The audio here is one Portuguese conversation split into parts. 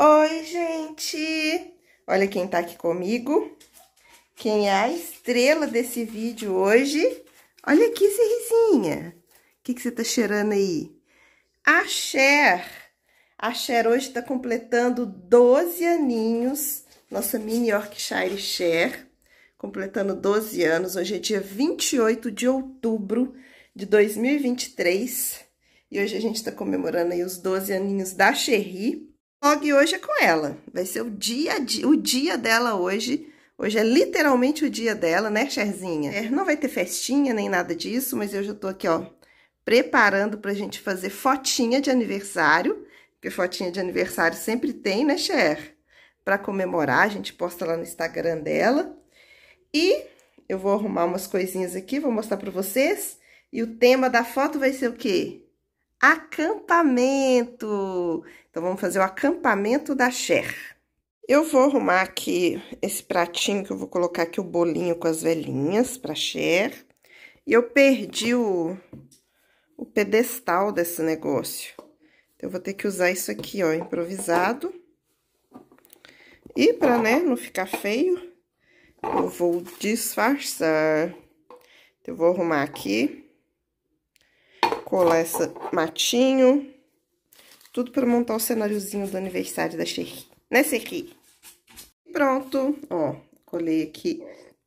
Oi, gente! Olha quem tá aqui comigo. Quem é a estrela desse vídeo hoje. Olha aqui, Cerrizinha. O que, que você tá cheirando aí? A Cher. A Cher hoje tá completando 12 aninhos. Nossa mini Yorkshire Cher. Completando 12 anos. Hoje é dia 28 de outubro de 2023. E hoje a gente tá comemorando aí os 12 aninhos da Cherry vlog hoje é com ela. Vai ser o dia, o dia dela hoje. Hoje é literalmente o dia dela, né, Cherzinha? É, não vai ter festinha nem nada disso, mas eu já tô aqui, ó, preparando pra gente fazer fotinha de aniversário. Porque fotinha de aniversário sempre tem, né, Cher? Pra comemorar, a gente posta lá no Instagram dela. E eu vou arrumar umas coisinhas aqui, vou mostrar pra vocês. E o tema da foto vai ser o quê? acampamento. Então, vamos fazer o acampamento da Cher. Eu vou arrumar aqui esse pratinho que eu vou colocar aqui o bolinho com as velhinhas para Cher. E eu perdi o, o pedestal desse negócio. Então, eu vou ter que usar isso aqui, ó, improvisado. E para né, não ficar feio, eu vou disfarçar. Então, eu vou arrumar aqui colar essa matinho. Tudo para montar o cenáriozinho do aniversário da Cherry. Nesse né, aqui. Pronto, ó, colei aqui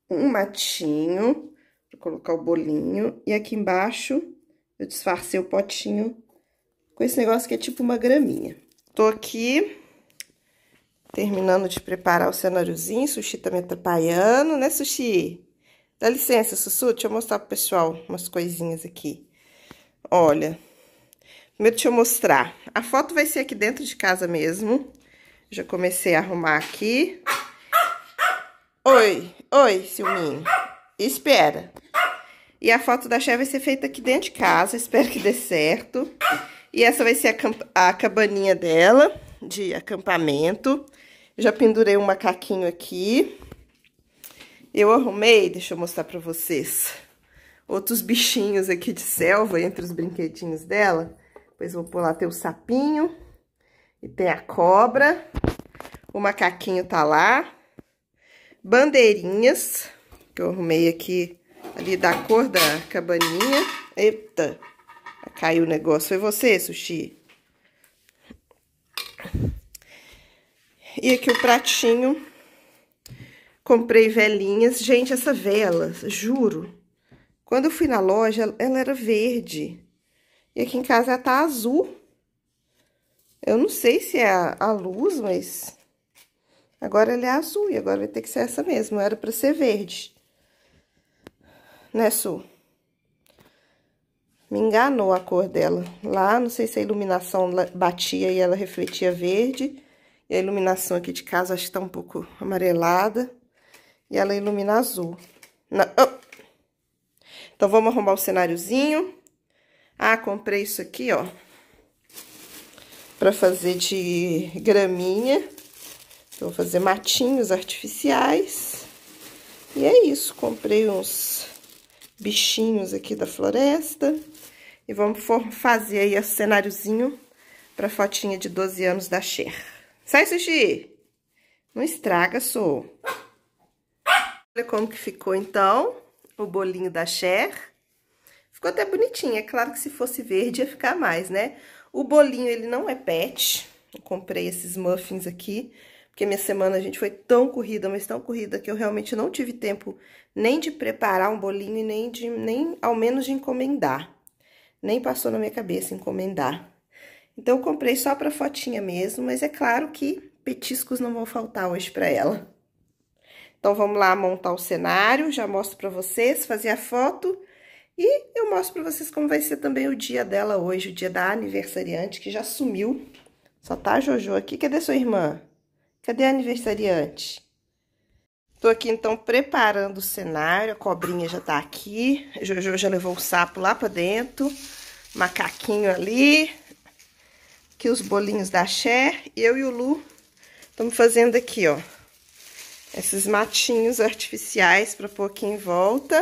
um matinho para colocar o bolinho. E aqui embaixo eu disfarcei o potinho com esse negócio que é tipo uma graminha. Tô aqui terminando de preparar o cenáriozinho. Sushi tá me atrapalhando, né, Sushi? Dá licença, Sussu, deixa eu mostrar pro pessoal umas coisinhas aqui. Olha, primeiro deixa eu mostrar. A foto vai ser aqui dentro de casa mesmo. Já comecei a arrumar aqui. Oi, oi, Silminho. Espera. E a foto da Xé vai ser feita aqui dentro de casa, espero que dê certo. E essa vai ser a, a cabaninha dela, de acampamento. Já pendurei um macaquinho aqui. Eu arrumei, deixa eu mostrar pra vocês outros bichinhos aqui de selva entre os brinquedinhos dela. Depois vou pular, tem o sapinho e tem a cobra. O macaquinho tá lá. Bandeirinhas, que eu arrumei aqui ali da cor da cabaninha. Eita, caiu o negócio. Foi você, Sushi? E aqui o pratinho. Comprei velinhas. Gente, essa vela, juro, quando eu fui na loja, ela era verde. E aqui em casa ela tá azul. Eu não sei se é a, a luz, mas... Agora ela é azul e agora vai ter que ser essa mesmo. Era pra ser verde. Né, Su? Me enganou a cor dela. Lá, não sei se a iluminação batia e ela refletia verde. E a iluminação aqui de casa acho que tá um pouco amarelada. E ela ilumina azul. Não... Oh! Então, vamos arrumar o cenáriozinho. Ah, comprei isso aqui, ó. Pra fazer de graminha. Então, vou fazer matinhos artificiais. E é isso, comprei uns bichinhos aqui da floresta. E vamos fazer aí o cenáriozinho pra fotinha de 12 anos da Cher. Sai, Sushi! Não estraga, sou. Olha como que ficou, então o bolinho da Cher. Ficou até bonitinho, é claro que se fosse verde ia ficar mais, né? O bolinho, ele não é pet. Eu comprei esses muffins aqui, porque minha semana, a gente, foi tão corrida, mas tão corrida, que eu realmente não tive tempo nem de preparar um bolinho e nem, de, nem ao menos de encomendar. Nem passou na minha cabeça encomendar. Então, eu comprei só pra fotinha mesmo, mas é claro que petiscos não vão faltar hoje pra ela. Então, vamos lá montar o cenário, já mostro para vocês, fazer a foto e eu mostro para vocês como vai ser também o dia dela hoje, o dia da aniversariante, que já sumiu. Só tá a Jojo aqui. Cadê sua irmã? Cadê a aniversariante? Tô aqui, então, preparando o cenário. A cobrinha já tá aqui. A Jojo já levou o sapo lá pra dentro. Macaquinho ali. Aqui os bolinhos da Cher. E eu e o Lu estamos fazendo aqui, ó esses matinhos artificiais para pôr aqui em volta.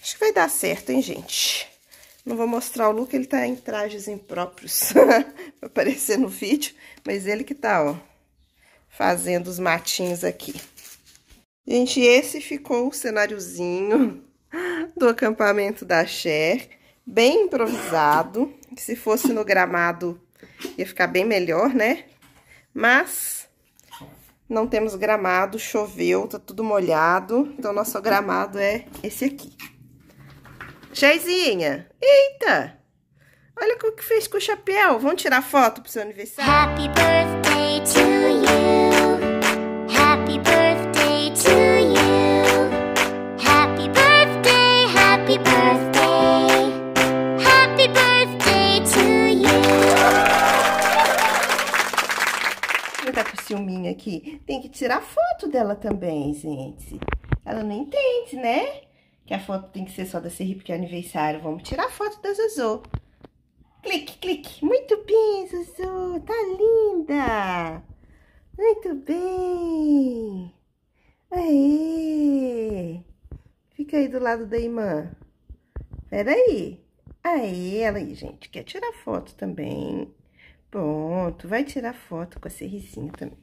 Acho que vai dar certo, hein, gente? Não vou mostrar o look, ele tá em trajes impróprios pra aparecer no vídeo, mas ele que tá, ó, fazendo os matinhos aqui. Gente, esse ficou o cenáriozinho do acampamento da Cher, bem improvisado. Se fosse no gramado, ia ficar bem melhor, né? Mas não temos gramado, choveu, tá tudo molhado. Então, nosso gramado é esse aqui. Jaizinha, eita! Olha o que fez com o chapéu. Vamos tirar foto pro seu aniversário? Happy birthday! Tem que tirar foto dela também, gente. Ela não entende, né? Que a foto tem que ser só da Serri, porque é aniversário. Vamos tirar foto da Zuzu. Clique, clique. Muito bem, Zuzu. Tá linda. Muito bem. Aê. Fica aí do lado da imã. Peraí. Aí, ela aí, gente, quer tirar foto também. Pronto, vai tirar foto com a serrizinha também.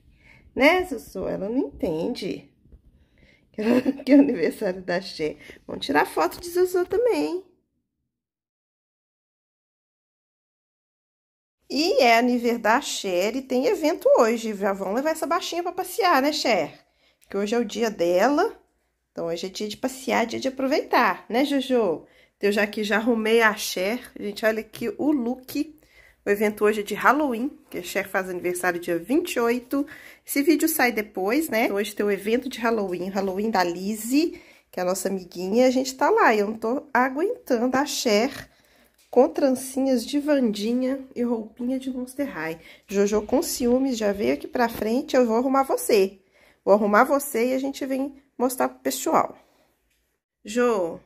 Né, Sussu? Ela não entende. que é o aniversário da Xê. Vamos tirar foto de Sussu também. E é aniversário da Cher e tem evento hoje. Já vão levar essa baixinha para passear, né, Cher? Que hoje é o dia dela. Então, hoje é dia de passear, dia de aproveitar, né, Jojo? Eu já que já arrumei a Cher. Gente, olha aqui o look o evento hoje é de Halloween, que a Cher faz aniversário dia 28. Esse vídeo sai depois, né? Hoje tem o evento de Halloween, Halloween da Lizzie, que é a nossa amiguinha. A gente tá lá, eu não tô aguentando a Cher com trancinhas de Vandinha e roupinha de Monster High. Jojo com ciúmes já veio aqui pra frente, eu vou arrumar você. Vou arrumar você e a gente vem mostrar pro pessoal. Jo,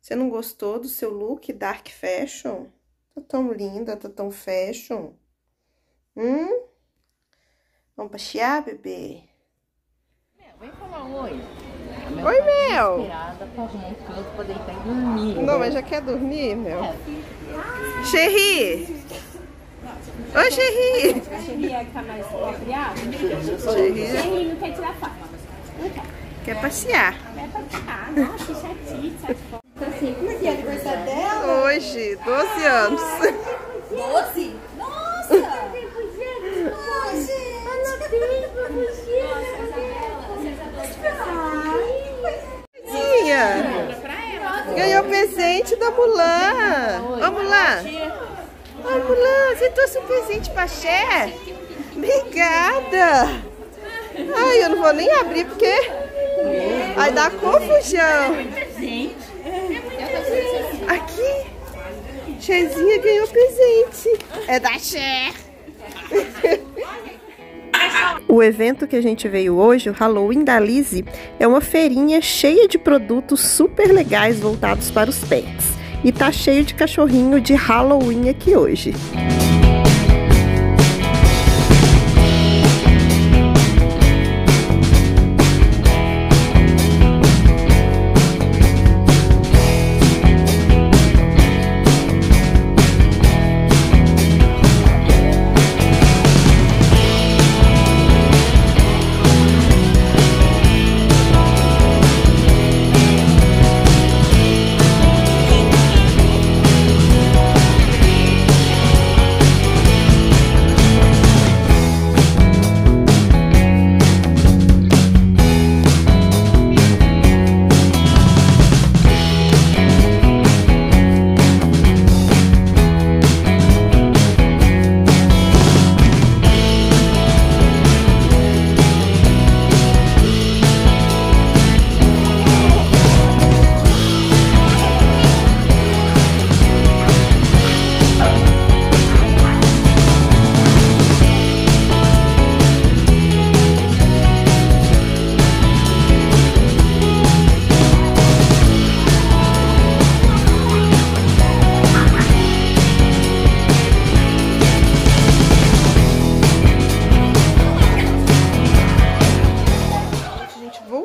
você não gostou do seu look dark fashion? Tô tá tão linda, tô tá tão fashion. Hum? Vamos passear, bebê? Mel, vem falar um oi. Mel oi, tá Mel! Inspirada, um canto pra deitar e dormir. Não, mas já quer dormir, Mel? É. Xerri! Oi, Xerri! A Xerri é que tá mais acriada? Xerri não quer tirar foto. Quer passear. Quer passear, nossa, chatite, então, assim, como é que é aniversário dela? Hoje, 12 anos. 12? Nossa! Hoje! Ganhou presente da Mulan. Ô, Mulan. Ô, Mulan, você trouxe um presente pra Xé? Obrigada. Ai, eu não vou nem abrir porque vai dar confusão. Gente! Chezinha ganhou presente. É da Cher. O evento que a gente veio hoje, o Halloween da Lizzie, é uma feirinha cheia de produtos super legais voltados para os pets. E tá cheio de cachorrinho de Halloween aqui hoje.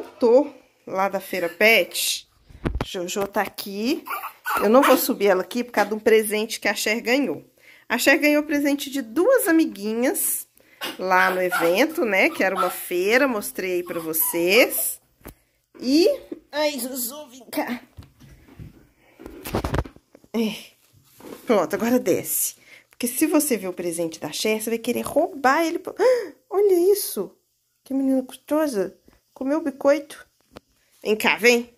Totô, lá da Feira Pet. Jojo tá aqui. Eu não vou subir ela aqui por causa de um presente que a Cher ganhou. A Cher ganhou presente de duas amiguinhas lá no evento, né? Que era uma feira, mostrei aí pra vocês. E... Ai, Zuzu, vem cá. É. Pronto, agora desce. Porque se você ver o presente da Cher, você vai querer roubar ele. Ah, olha isso! Que menina gostosa! Comeu o bicoito? Vem cá, vem.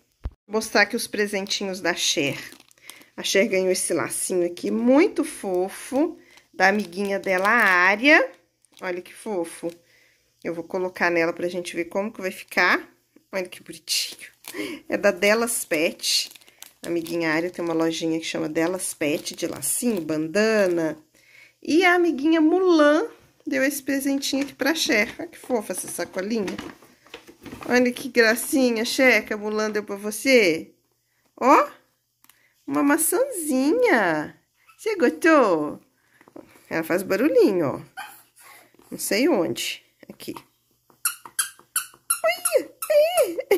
Vou mostrar aqui os presentinhos da Cher. A Cher ganhou esse lacinho aqui, muito fofo, da amiguinha dela, a Olha que fofo. Eu vou colocar nela pra gente ver como que vai ficar. Olha que bonitinho. É da Delas Pet. amiguinha Aria tem uma lojinha que chama Delas Pet, de lacinho, bandana. E a amiguinha Mulan deu esse presentinho aqui pra Cher. Olha que fofa essa sacolinha. Olha que gracinha, checa, Mulan deu pra você. Ó, uma maçãzinha. Você gostou? Ela faz barulhinho, ó. Não sei onde. Aqui. Ui, ai.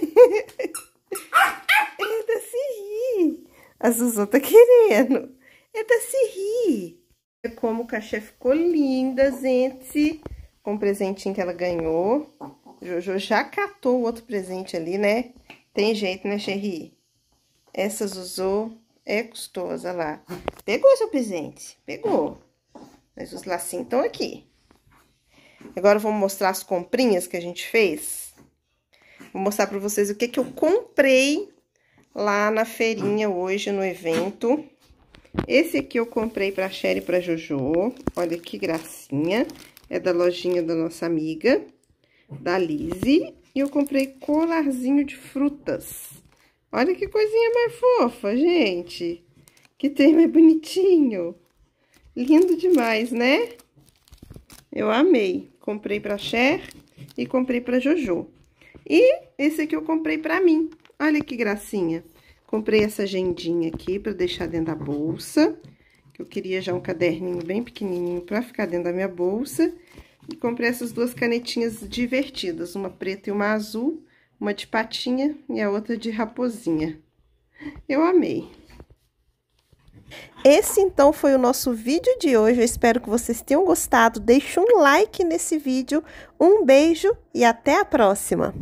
Eda se ri. A Zuzu tá querendo. Eda se ri. É como o cachê ficou linda, gente. Com o presentinho que ela ganhou. Jojo já catou o outro presente ali, né? Tem jeito, né, Xerri? Essas usou, é custosa lá. Pegou seu presente, pegou. Mas os lacinhos estão aqui. Agora vamos mostrar as comprinhas que a gente fez. Vou mostrar para vocês o que, que eu comprei lá na feirinha hoje, no evento. Esse aqui eu comprei para Xerri e pra Jojo. Olha que gracinha. É da lojinha da nossa amiga da Lise. E eu comprei colarzinho de frutas. Olha que coisinha mais fofa, gente. Que tem é bonitinho. Lindo demais, né? Eu amei. Comprei pra Cher e comprei pra Jojo. E esse aqui eu comprei pra mim. Olha que gracinha. Comprei essa agendinha aqui pra deixar dentro da bolsa. eu queria já um caderninho bem pequenininho pra ficar dentro da minha bolsa. E comprei essas duas canetinhas divertidas, uma preta e uma azul, uma de patinha e a outra de raposinha. Eu amei. Esse então foi o nosso vídeo de hoje. Eu espero que vocês tenham gostado. Deixe um like nesse vídeo. Um beijo e até a próxima!